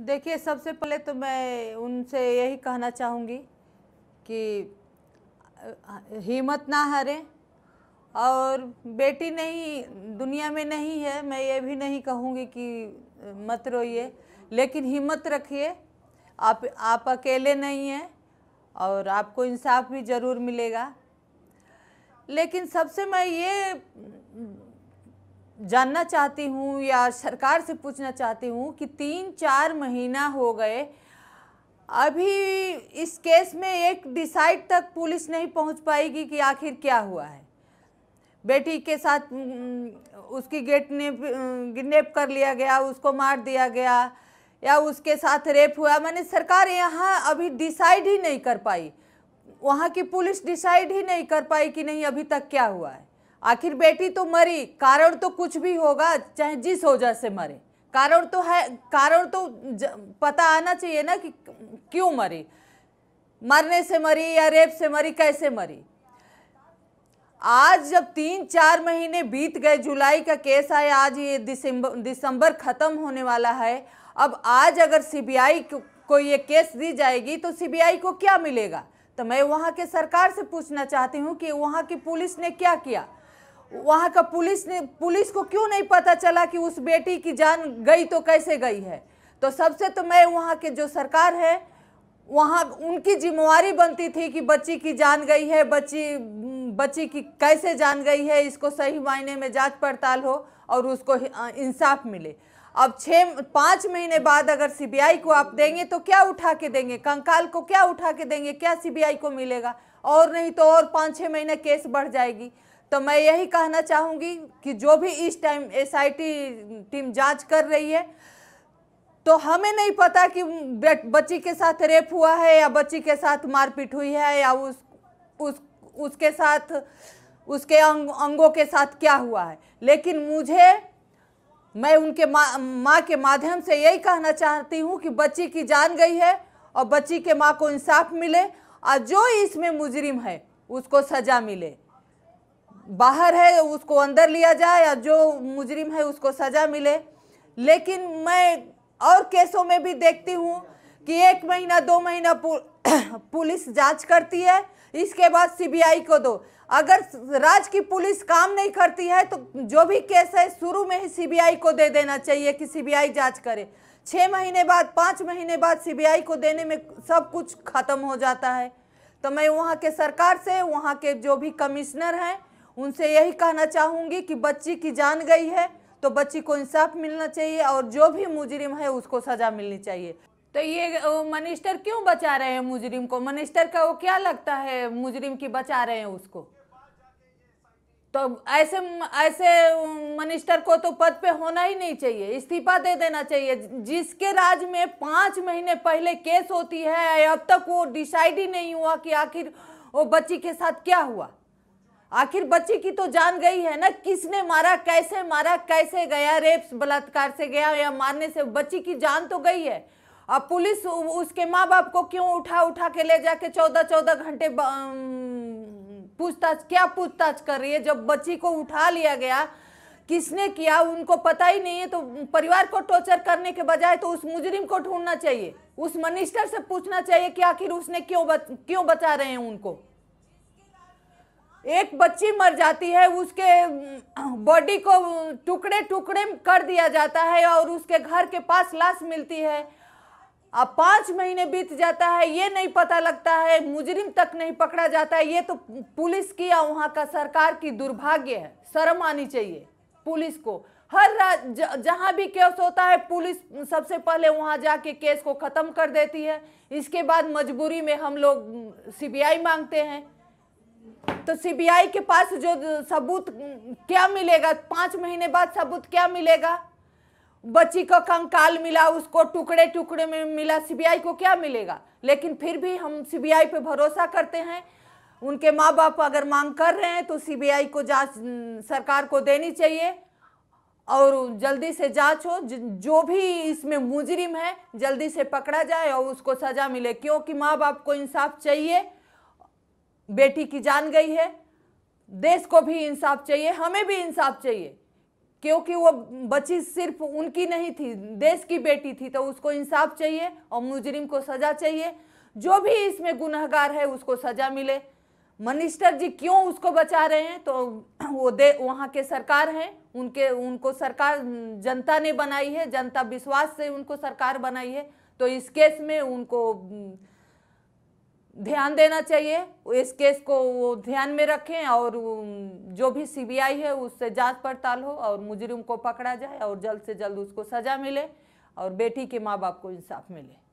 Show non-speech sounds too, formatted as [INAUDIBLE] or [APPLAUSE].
देखिए सबसे पहले तो मैं उनसे यही कहना चाहूँगी कि हिम्मत ना हारें और बेटी नहीं दुनिया में नहीं है मैं ये भी नहीं कहूँगी कि मत रोइए लेकिन हिम्मत रखिए आप आप अकेले नहीं हैं और आपको इंसाफ भी ज़रूर मिलेगा लेकिन सबसे मैं ये जानना चाहती हूँ या सरकार से पूछना चाहती हूँ कि तीन चार महीना हो गए अभी इस केस में एक डिसाइड तक पुलिस नहीं पहुँच पाएगी कि आखिर क्या हुआ है बेटी के साथ उसकी गेट ने गिडनेप कर लिया गया उसको मार दिया गया या उसके साथ रेप हुआ मैंने सरकार यहाँ अभी डिसाइड ही नहीं कर पाई वहाँ की पुलिस डिसाइड ही नहीं कर पाई कि नहीं अभी तक क्या हुआ है आखिर बेटी तो मरी कारण तो कुछ भी होगा चाहे जिस वजह से मरे कारण तो है कारण तो पता आना चाहिए ना कि क्यों मरी मरने से मरी या रेप से मरी कैसे मरी आज जब तीन चार महीने बीत गए जुलाई का केस आया आज ये दिसंबर दिसंबर ख़त्म होने वाला है अब आज अगर सीबीआई को ये केस दी जाएगी तो सीबीआई को क्या मिलेगा तो मैं वहाँ के सरकार से पूछना चाहती हूँ कि वहाँ की पुलिस ने क्या किया वहाँ का पुलिस ने पुलिस को क्यों नहीं पता चला कि उस बेटी की जान गई तो कैसे गई है तो सबसे तो मैं वहाँ के जो सरकार है वहाँ उनकी जिम्मेवारी बनती थी कि बच्ची की जान गई है बच्ची बच्ची की कैसे जान गई है इसको सही मायने में जांच पड़ताल हो और उसको इंसाफ मिले अब छः पाँच महीने बाद अगर सीबीआई को आप देंगे तो क्या उठा के देंगे कंकाल को क्या उठा के देंगे क्या सीबीआई को मिलेगा और नहीं तो और पाँच छः महीने केस बढ़ जाएगी तो मैं यही कहना चाहूँगी कि जो भी इस टाइम एसआईटी टीम जांच कर रही है तो हमें नहीं पता कि बच्ची के साथ रेप हुआ है या बच्ची के साथ मारपीट हुई है या उस उस उसके साथ उसके अंग, अंगों के साथ क्या हुआ है लेकिन मुझे मैं उनके माँ माँ के माध्यम से यही कहना चाहती हूँ कि बच्ची की जान गई है और बच्ची के माँ को इंसाफ मिले और जो इसमें मुजरिम है उसको सज़ा मिले बाहर है उसको अंदर लिया जाए या जो मुजरिम है उसको सज़ा मिले लेकिन मैं और केसों में भी देखती हूँ कि एक महीना दो महीना [CLEARS THROAT] पुलिस जांच करती है इसके बाद सीबीआई को दो अगर राज्य की पुलिस काम नहीं करती है तो जो भी केस है शुरू में ही सीबीआई को दे देना चाहिए कि सीबीआई जांच करे छः महीने बाद पाँच महीने बाद सीबीआई को देने में सब कुछ खत्म हो जाता है तो मैं वहाँ के सरकार से वहाँ के जो भी कमिश्नर हैं उनसे यही कहना चाहूँगी कि बच्ची की जान गई है तो बच्ची को इंसाफ मिलना चाहिए और जो भी मुजरिम है उसको सज़ा मिलनी चाहिए तो ये मनिस्टर क्यों बचा रहे हैं मुजरिम को मनिस्टर का वो क्या लगता है मुजरिम की बचा रहे हैं उसको तो ऐसे ऐसे मनिस्टर को तो पद पे होना ही नहीं चाहिए इस्तीफा दे देना चाहिए जिसके राज में पाँच महीने पहले केस होती है अब तक वो डिसाइड ही नहीं हुआ कि आखिर वो बच्ची के साथ क्या हुआ आखिर बच्ची की तो जान गई है ना किसने मारा कैसे मारा कैसे गया रेप बलात्कार से गया या मारने से बच्ची की जान तो गई है अब पुलिस उसके माँ बाप को क्यों उठा उठा के ले जाके चौदह चौदह घंटे पूछताछ क्या पूछताछ कर रही है जब बच्ची को उठा लिया गया किसने किया उनको पता ही नहीं है तो परिवार को टॉर्चर करने के बजाय तो उस मुजरिम को ढूंढना चाहिए उस मनिस्टर से पूछना चाहिए कि आखिर उसने क्यों बच, क्यों बचा रहे हैं उनको एक बच्ची मर जाती है उसके बॉडी को टुकड़े टुकड़े कर दिया जाता है और उसके घर के पास लाश मिलती है अब पाँच महीने बीत जाता है ये नहीं पता लगता है मुजरिम तक नहीं पकड़ा जाता है ये तो पुलिस की या वहाँ का सरकार की दुर्भाग्य है शर्म आनी चाहिए पुलिस को हर राज जहाँ भी केस होता है पुलिस सबसे पहले वहाँ जाके केस को ख़त्म कर देती है इसके बाद मजबूरी में हम लोग सीबीआई मांगते हैं तो सीबीआई के पास जो सबूत क्या मिलेगा पाँच महीने बाद सबूत क्या मिलेगा बच्ची का कंकाल मिला उसको टुकड़े टुकड़े में मिला सीबीआई को क्या मिलेगा लेकिन फिर भी हम सीबीआई पे भरोसा करते हैं उनके माँ बाप अगर मांग कर रहे हैं तो सीबीआई को जांच सरकार को देनी चाहिए और जल्दी से जांच हो जो भी इसमें मुजरिम है जल्दी से पकड़ा जाए और उसको सज़ा मिले क्योंकि माँ बाप को इंसाफ चाहिए बेटी की जान गई है देश को भी इंसाफ चाहिए हमें भी इंसाफ चाहिए क्योंकि वो बची सिर्फ उनकी नहीं थी देश की बेटी थी तो उसको इंसाफ चाहिए और मुजरिम को सज़ा चाहिए जो भी इसमें गुनहगार है उसको सज़ा मिले मिनिस्टर जी क्यों उसको बचा रहे हैं तो वो दे वहाँ के सरकार हैं उनके उनको सरकार जनता ने बनाई है जनता विश्वास से उनको सरकार बनाई है तो इस केस में उनको ध्यान देना चाहिए इस केस को वो ध्यान में रखें और जो भी सीबीआई है उससे जांच पड़ताल हो और मुजरिम को पकड़ा जाए और जल्द से जल्द उसको सज़ा मिले और बेटी के माँ बाप को इंसाफ मिले